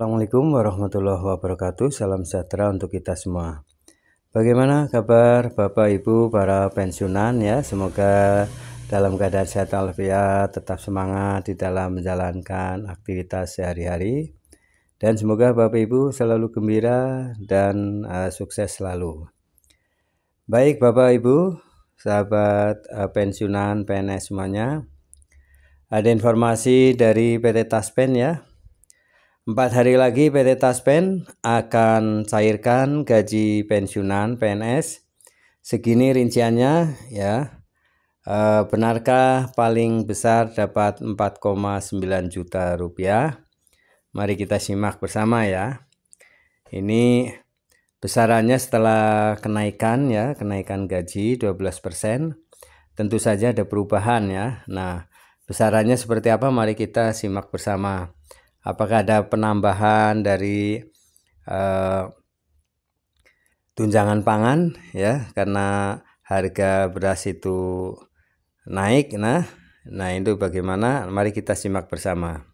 Assalamualaikum warahmatullahi wabarakatuh. Salam sejahtera untuk kita semua. Bagaimana kabar Bapak Ibu para pensiunan ya? Semoga dalam keadaan sehat alfiat, tetap semangat di dalam menjalankan aktivitas sehari-hari. Dan semoga Bapak Ibu selalu gembira dan uh, sukses selalu. Baik Bapak Ibu, sahabat uh, pensiunan PNS semuanya. Ada informasi dari PT Taspen ya Empat hari lagi PT Taspen akan cairkan gaji pensiunan PNS. Segini rinciannya ya. E, benarkah paling besar dapat 4,9 juta rupiah? Mari kita simak bersama ya. Ini besarannya setelah kenaikan ya, kenaikan gaji 12%. Tentu saja ada perubahan ya. Nah, besarannya seperti apa? Mari kita simak bersama apakah ada penambahan dari eh, tunjangan pangan ya karena harga beras itu naik nah nah itu bagaimana mari kita simak bersama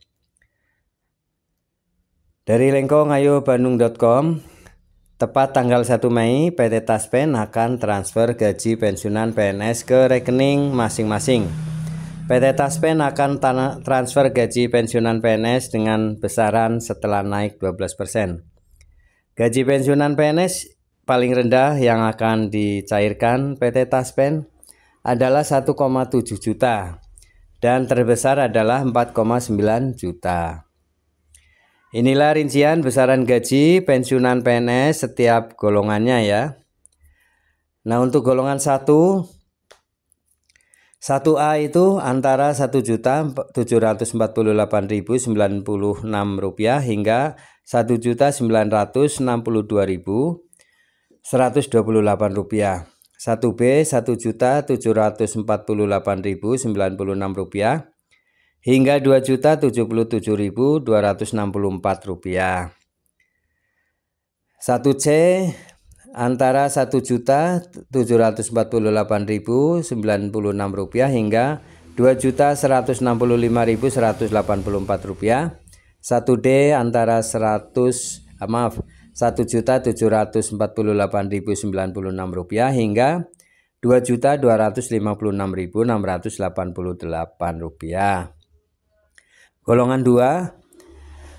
dari lengkong ayo bandung.com Tepat tanggal 1 Mei, PT Taspen akan transfer gaji pensiunan PNS ke rekening masing-masing. PT Taspen akan transfer gaji pensiunan PNS dengan besaran setelah naik 12%. Gaji pensiunan PNS paling rendah yang akan dicairkan PT Taspen adalah 1,7 juta dan terbesar adalah 4,9 juta. Inilah rincian besaran gaji pensiunan PNS setiap golongannya ya. Nah, untuk golongan 1 satu A itu antara satu juta tujuh ratus empat puluh delapan ribu sembilan puluh enam rupiah hingga satu juta sembilan ratus enam puluh dua ribu seratus dua puluh delapan rupiah. Satu B satu juta tujuh ratus empat puluh delapan ribu sembilan puluh enam rupiah hingga dua juta tujuh puluh tujuh ribu dua ratus enam puluh empat rupiah. Satu C antara Rp1.748.096 hingga Rp2.165.184 1D antara 100 ah, maaf Rp1.748.096 hingga Rp2.256.688. Golongan 2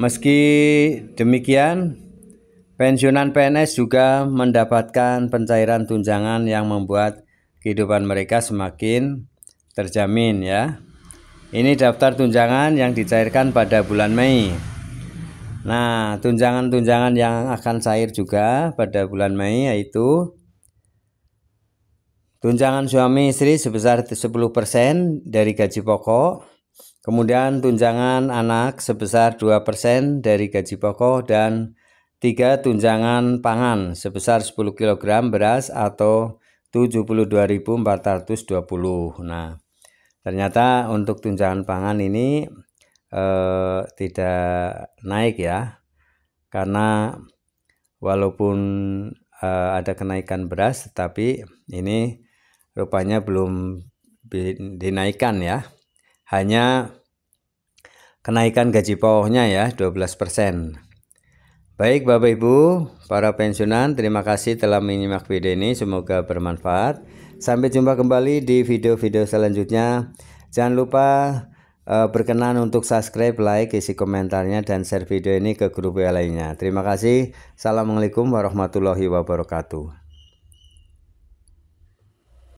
Meski demikian, pensiunan PNS juga mendapatkan pencairan tunjangan yang membuat kehidupan mereka semakin terjamin ya. Ini daftar tunjangan yang dicairkan pada bulan Mei. Nah, tunjangan-tunjangan yang akan cair juga pada bulan Mei yaitu tunjangan suami istri sebesar 10% dari gaji pokok Kemudian tunjangan anak sebesar 2% dari gaji pokok dan 3 tunjangan pangan sebesar 10 kg beras atau 72.420. Nah, ternyata untuk tunjangan pangan ini eh, tidak naik ya. Karena walaupun eh, ada kenaikan beras tetapi ini rupanya belum dinaikkan ya hanya kenaikan gaji pokoknya ya 12%. Baik Bapak Ibu, para pensiunan, terima kasih telah menyimak video ini. Semoga bermanfaat. Sampai jumpa kembali di video-video selanjutnya. Jangan lupa uh, berkenan untuk subscribe, like, isi komentarnya, dan share video ini ke grup lainnya. Terima kasih. Assalamualaikum warahmatullahi wabarakatuh.